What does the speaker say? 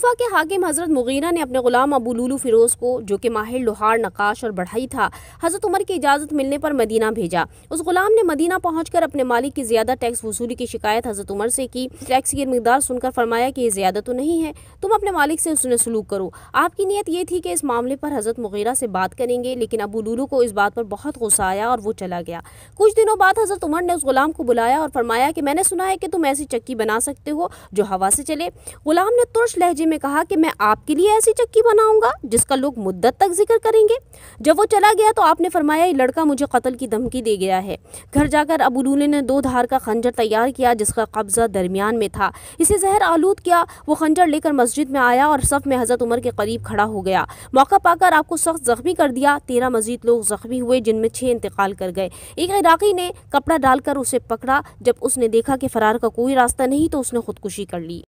कोफा के हाकिम हज़रत मुगीना ने अपने ग़ुलाम अबू लूलू फ़िरोज़ को जो कि माहिर लोहार नकाश और बढ़ाई था हज़रत उमर की इजाज़त मिलने पर मदीना भेजा उस ग़ुलाम ने मदीना पहुँच अपने मालिक की ज़्यादा टैक्स वसूली की शिकायत हज़रत उमर से की टैक्स की मकदार सुनकर फरमाया कि यह ज़्यादा तो नहीं है तुम अपने मालिक से उसने सलूक करो आपकी नीयत ये थी कि इस मामले पर हज़रत मुगीरा से बात करेंगे लेकिन अबू लूलू को इस बात पर बहुत गुस्सा आया और वो चला गया कुछ दिनों बाद हज़रत उमर ने उस ग़ुलाम को बुलाया और फरमाया कि मैंने सुना है कि तुम ऐसी चक्की बना सकते हो जो हवा से चले ग़ुलाम ने तुरश लहजे में कहा कि मैं आपके लिए ऐसी चक्की बनाऊंगा जिसका लोग मुद्दत तक जिक्र करेंगे जब वो चला गया तो आपने फरमाया ये लड़का मुझे कत्ल की धमकी दे गया है घर जाकर अबू लूले ने दो धार का खंजर तैयार किया जिसका कब्जा दरमियान में था इसे जहर आलूद किया वो खंजर लेकर मस्जिद में आया और सफ में हजरत उमर के करीब खड़ा हो गया मौका पाकर आपको सख्त जख्मी कर दिया तेरह मजीद लोग जख्मी हुए जिनमें छः इंतकाल कर गए एक इराकी ने कपड़ा डालकर उसे पकड़ा जब उसने देखा कि फरार का कोई रास्ता नहीं तो उसने खुदकुशी कर ली